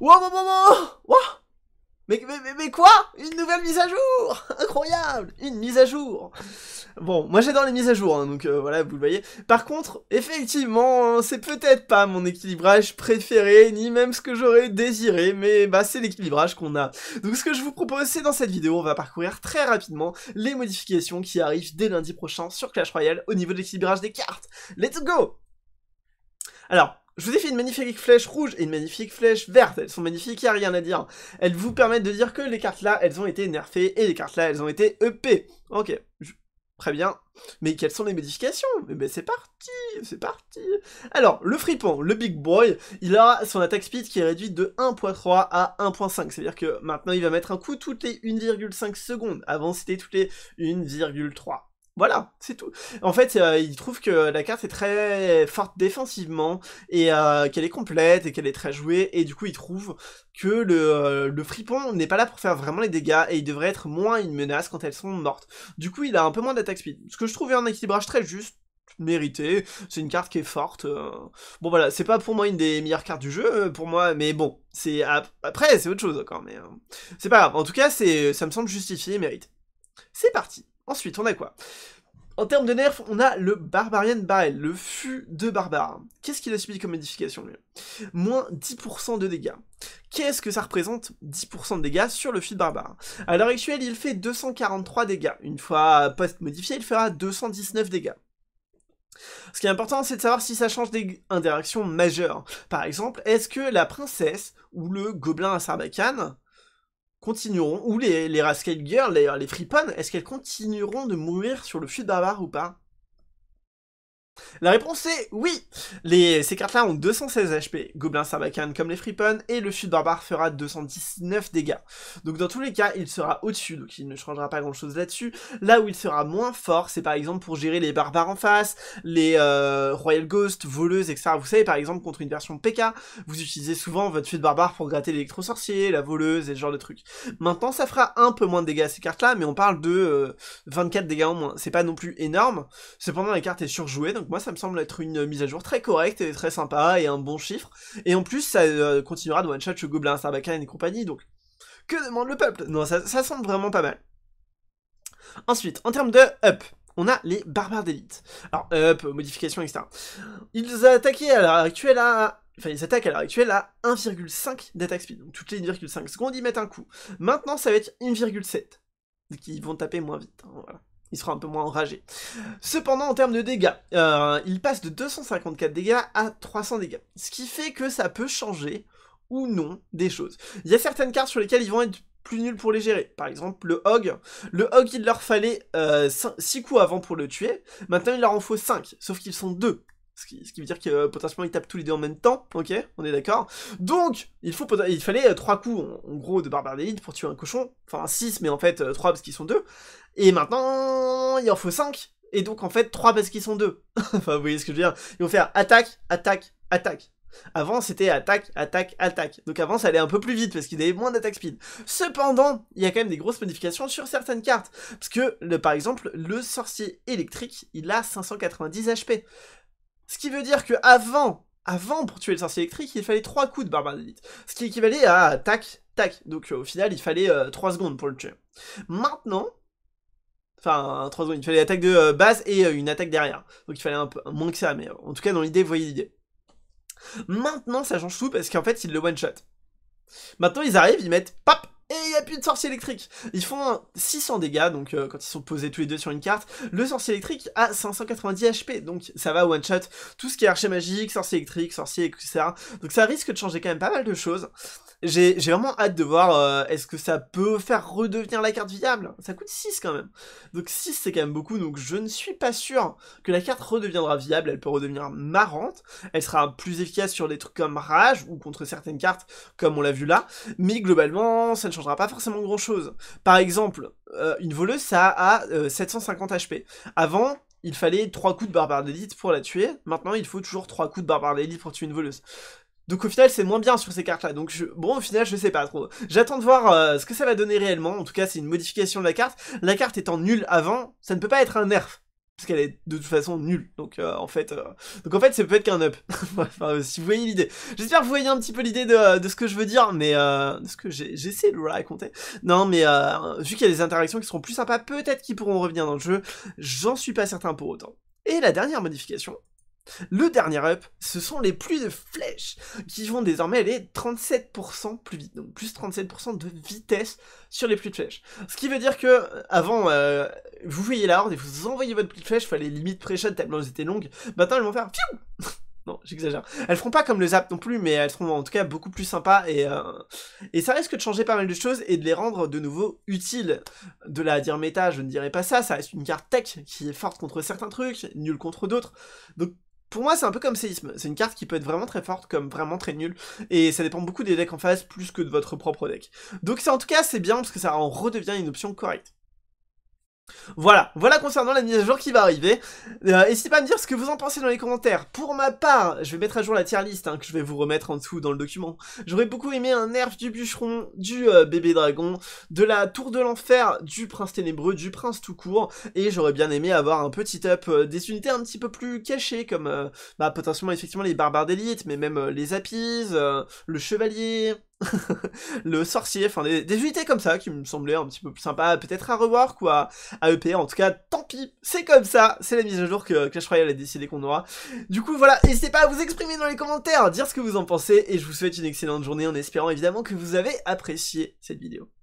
Wow, wow, wow, wow mais, mais, mais, quoi Une nouvelle mise à jour Incroyable Une mise à jour Bon, moi j'adore les mises à jour, hein, donc euh, voilà, vous le voyez. Par contre, effectivement, hein, c'est peut-être pas mon équilibrage préféré, ni même ce que j'aurais désiré, mais bah c'est l'équilibrage qu'on a. Donc ce que je vous propose, c'est dans cette vidéo, on va parcourir très rapidement les modifications qui arrivent dès lundi prochain sur Clash Royale au niveau de l'équilibrage des cartes. Let's go Alors, je vous ai fait une magnifique flèche rouge et une magnifique flèche verte, elles sont magnifiques, il a rien à dire. Elles vous permettent de dire que les cartes là, elles ont été nerfées et les cartes là, elles ont été EP. Ok, Très bien. Mais quelles sont les modifications Eh ben c'est parti, c'est parti. Alors, le fripon, le big boy, il aura son attaque speed qui est réduite de 1.3 à 1.5. C'est-à-dire que maintenant, il va mettre un coup toutes les 1,5 secondes. Avant, c'était toutes les 1,3. Voilà, c'est tout. En fait, euh, il trouve que la carte est très forte défensivement et euh, qu'elle est complète et qu'elle est très jouée. Et du coup, il trouve que euh, le, fripon n'est pas là pour faire vraiment les dégâts et il devrait être moins une menace quand elles sont mortes. Du coup, il a un peu moins d'attaque speed. Ce que je trouvais un équilibrage très juste, mérité. C'est une carte qui est forte. Bon voilà, c'est pas pour moi une des meilleures cartes du jeu, pour moi, mais bon, c'est après c'est autre chose encore, hein, mais hein. c'est pas grave. En tout cas, ça me semble justifié mérite. mérité. C'est parti. Ensuite, on a quoi En termes de nerfs, on a le Barbarian Barrel, le fût de barbare. Qu'est-ce qu'il a subi comme modification, lui Moins 10% de dégâts. Qu'est-ce que ça représente 10% de dégâts sur le fût de barbare À l'heure actuelle, il fait 243 dégâts. Une fois post-modifié, il fera 219 dégâts. Ce qui est important, c'est de savoir si ça change des interactions majeures. Par exemple, est-ce que la princesse ou le gobelin à sarbacane continueront, ou les, les Rascal Girls, les, les est-ce qu'elles continueront de mourir sur le de bavard ou pas la réponse est oui les, Ces cartes-là ont 216 HP, Gobelin Sarbacane comme les Freepon, et le Chute Barbare fera 219 dégâts. Donc dans tous les cas, il sera au-dessus, donc il ne changera pas grand-chose là-dessus. Là où il sera moins fort, c'est par exemple pour gérer les barbares en face, les euh, Royal Ghosts, voleuses, etc. Vous savez, par exemple, contre une version PK, vous utilisez souvent votre Chute Barbare pour gratter l'électro-sorcier, la voleuse, et ce genre de trucs. Maintenant, ça fera un peu moins de dégâts ces cartes-là, mais on parle de 24 euh, dégâts en moins. C'est pas non plus énorme. Cependant, la carte est surjouée, donc donc moi ça me semble être une mise à jour très correcte et très sympa et un bon chiffre, et en plus ça euh, continuera de one-shot le Goblin, Sarbacane et compagnie, donc que demande le peuple Non, ça, semble vraiment pas mal. Ensuite, en termes de up, on a les barbares d'élite. Alors, up, modification, etc. Ils attaquaient à l'heure actuelle à... Enfin, ils attaquent à l'heure actuelle à 1,5 d'attaque speed. Donc, toutes les 1,5 secondes, ils mettent un coup. Maintenant, ça va être 1,7. Donc, ils vont taper moins vite. Hein, voilà il sera un peu moins enragé. Cependant, en termes de dégâts, euh, il passe de 254 dégâts à 300 dégâts, ce qui fait que ça peut changer ou non des choses. Il y a certaines cartes sur lesquelles ils vont être plus nuls pour les gérer. Par exemple, le Hog. Le Hog, il leur fallait 6 euh, coups avant pour le tuer. Maintenant, il leur en faut 5, sauf qu'ils sont 2. Ce qui, veut dire que euh, potentiellement ils tapent tous les deux en même temps, ok On est d'accord Donc, il, faut, il fallait euh, trois coups en, gros de barbare d'élite pour tuer un cochon, enfin 6 mais en fait 3 euh, parce qu'ils sont deux et maintenant il en faut 5, et donc en fait 3 parce qu'ils sont 2. enfin vous voyez ce que je veux dire Ils vont faire attaque, attaque, attaque. Avant c'était attaque, attaque, attaque. Donc avant ça allait un peu plus vite parce qu'il avait moins d'attaque speed. Cependant, il y a quand même des grosses modifications sur certaines cartes. Parce que par exemple, le sorcier électrique, il a 590 HP. Ce qui veut dire que avant, avant pour tuer le sorcier électrique, il fallait trois coups de barbare d'élite. Ce qui équivalait à tac, tac. Donc euh, au final, il fallait 3 euh, secondes pour le tuer. Maintenant, enfin 3 secondes, il fallait attaque de euh, base et une attaque derrière. Donc il fallait un peu moins que ça, mais en tout cas dans l'idée, vous voyez l'idée. Maintenant, ça change tout parce qu'en fait, ils le one-shot. Maintenant, ils arrivent, ils mettent pap et il n'y a plus de sorcier électrique. Ils font 600 dégâts, donc euh, quand ils sont posés tous les deux sur une carte. Le sorcier électrique a 590 HP, donc ça va one shot tout ce qui est archer magique, sorcier électrique, sorcier, etc. Donc ça risque de changer quand même pas mal de choses. J'ai vraiment hâte de voir euh, est-ce que ça peut faire redevenir la carte viable. Ça coûte 6 quand même. Donc 6 c'est quand même beaucoup, donc je ne suis pas sûr que la carte redeviendra viable. Elle peut redevenir marrante, elle sera plus efficace sur des trucs comme Rage ou contre certaines cartes comme on l'a vu là. Mais globalement, ça ne changera pas forcément grand chose. Par exemple, euh, une voleuse, ça a 750 euh, HP. Avant, il fallait 3 coups de barbare d'élite pour la tuer. Maintenant, il faut toujours 3 coups de barbare d'élite pour tuer une voleuse. Donc au final c'est moins bien sur ces cartes là, donc je... bon au final je sais pas trop. J'attends de voir euh, ce que ça va donner réellement, en tout cas c'est une modification de la carte. La carte étant nulle avant, ça ne peut pas être un nerf parce qu'elle est de toute façon nulle. Donc euh, en fait, euh... donc en fait, c'est peut-être qu'un up. enfin, euh, si vous voyez l'idée. J'espère que vous voyez un petit peu l'idée de, euh, ce que je veux dire, mais euh, ce que j'essaie de vous raconter. Non, mais vu qu'il y a des interactions qui seront plus sympas, peut-être qu'ils pourront revenir dans le jeu. J'en suis pas certain pour autant. Et la dernière modification. Le dernier up, ce sont les plus de flèches qui vont désormais aller 37% plus vite, donc plus 37% de vitesse sur les plus de flèches. Ce qui veut dire que avant, vous voyez la horde et vous envoyez votre petite flèche, fallait limite pré-shot tellement elles étaient longues. Maintenant, elles vont faire Non, j'exagère. Elles feront pas comme le zap non plus, mais elles seront en tout cas beaucoup plus sympas et, euh, et ça risque de changer pas mal de choses et de les rendre de nouveau utiles. De la dire méta, je ne dirais pas ça, ça reste une carte tech qui est forte contre certains trucs, nulle contre d'autres. Donc pour moi, c'est un peu comme séisme. C'est une carte qui peut être vraiment très forte, comme vraiment très nulle. Et ça dépend beaucoup des decks en face, plus que de votre propre deck. Donc c'est en tout cas, c'est bien, parce que ça en redevient une option correcte. Voilà, voilà concernant la mise à jour qui va arriver. Euh, n'hésitez pas à me dire ce que vous en pensez dans les commentaires. Pour ma part, je vais mettre à jour la tier list hein, que je vais vous remettre en dessous dans le document. J'aurais beaucoup aimé un nerf du bûcheron, du euh, bébé dragon, de la tour de l'enfer, du prince ténébreux, du prince tout court. Et j'aurais bien aimé avoir un petit up euh, des unités un petit peu plus cachées comme euh, bah, potentiellement effectivement les barbares d'élite, mais même les apis, le chevalier, le sorcier, enfin des, des, comme ça qui me semblaient un petit peu plus sympa, peut-être à revoir quoi, à EP en tout cas, tant pis, c'est comme ça, c'est la mise à jour que Clash Royale a décidé qu'on aura. Du coup voilà, n'hésitez pas à vous exprimer dans les commentaires, dire ce que vous en pensez et je vous souhaite une excellente journée en espérant évidemment que vous avez apprécié cette vidéo.